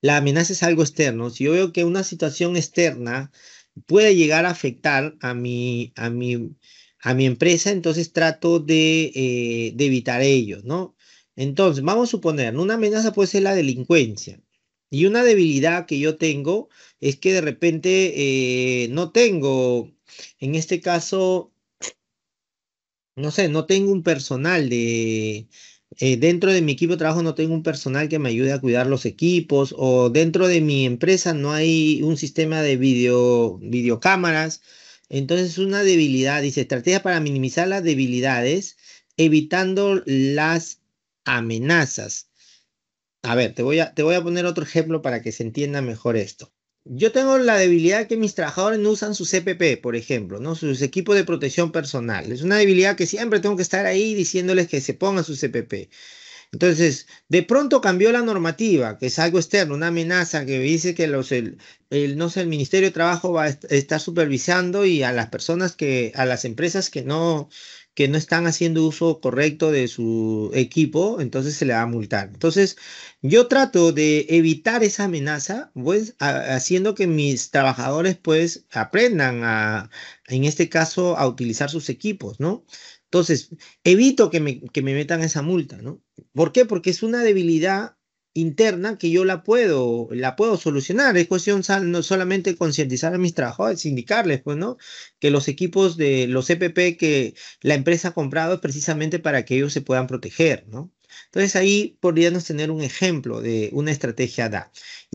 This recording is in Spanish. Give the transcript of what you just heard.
la amenaza es algo externo. Si yo veo que una situación externa puede llegar a afectar a mi, a mi, a mi empresa, entonces trato de, eh, evitar ello, ¿no? Entonces, vamos a suponer, una amenaza puede ser la delincuencia. Y una debilidad que yo tengo es que de repente eh, no tengo, en este caso, no sé, no tengo un personal de, eh, dentro de mi equipo de trabajo no tengo un personal que me ayude a cuidar los equipos o dentro de mi empresa no hay un sistema de video, videocámaras. Entonces una debilidad, dice, estrategia para minimizar las debilidades evitando las amenazas. A ver, te voy te voy a poner otro ejemplo para que se entienda mejor esto. Yo tengo la debilidad que mis trabajadores no usan su CPP, por ejemplo, ¿no? Sus equipos de protección personal. Es una debilidad que siempre tengo que estar ahí diciéndoles que se pongan su CPP. Entonces, de pronto cambió la normativa, que es algo externo, una amenaza que dice que los, el, no sé, el Ministerio de Trabajo va a estar supervisando y a las personas que, a las empresas que no, que no están haciendo uso correcto de su equipo, entonces se le va a multar. Entonces, yo trato de evitar esa amenaza, pues, haciendo que mis trabajadores, pues, aprendan a, en este caso, a utilizar sus equipos, ¿no? Entonces, evito que me, que me metan esa multa, ¿no? ¿Por qué? Porque es una debilidad interna que yo la puedo, la puedo solucionar. Es cuestión no solamente concientizar a mis trabajadores, indicarles, pues, ¿no? Que los equipos de los EPP que la empresa ha comprado es precisamente para que ellos se puedan proteger, ¿no? Entonces ahí podríamos tener un ejemplo de una estrategia DA.